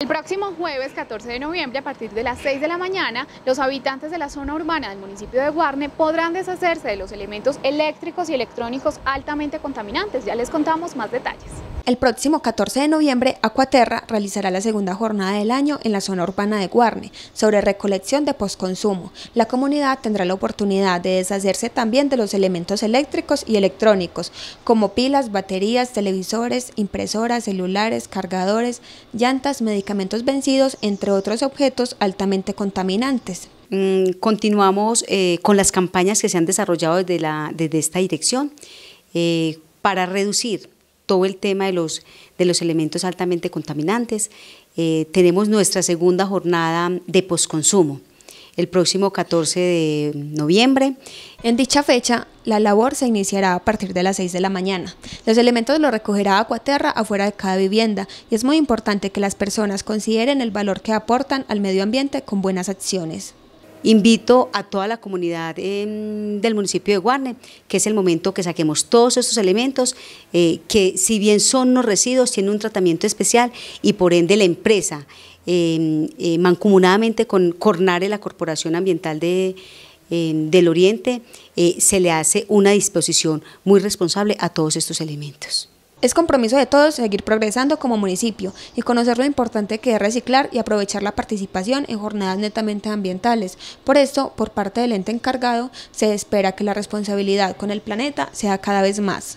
El próximo jueves 14 de noviembre a partir de las 6 de la mañana, los habitantes de la zona urbana del municipio de Guarne podrán deshacerse de los elementos eléctricos y electrónicos altamente contaminantes. Ya les contamos más detalles. El próximo 14 de noviembre, Acuaterra realizará la segunda jornada del año en la zona urbana de Guarne sobre recolección de postconsumo. La comunidad tendrá la oportunidad de deshacerse también de los elementos eléctricos y electrónicos, como pilas, baterías, televisores, impresoras, celulares, cargadores, llantas, medicamentos vencidos, entre otros objetos altamente contaminantes mm, continuamos eh, con las campañas que se han desarrollado desde, esta dirección eh, para reducir todo el tema de los, elementos altamente contaminantes. Eh, tenemos nuestra segunda jornada de posconsumo el próximo 14 de noviembre. En dicha fecha, la labor se iniciará a partir de las 6 de la mañana. Los elementos los recogerá Acuaterra afuera de cada vivienda y es muy importante que las personas consideren el valor que aportan al medio ambiente con buenas acciones. Invito a toda la comunidad em, del municipio de Guarne, que es el momento que saquemos todos estos elementos, eh, que si bien son los residuos, tienen un tratamiento especial y por ende la empresa, em, eh, mancomunadamente con Cornare, la Corporación Ambiental em, del Oriente, eh, se le hace una disposición muy responsable a todos estos elementos. Es compromiso de todos seguir progresando como municipio y conocer lo importante que es reciclar y aprovechar la participación en jornadas netamente ambientales. Por esto, por parte del ente encargado, se espera que la responsabilidad con el planeta sea cada vez más.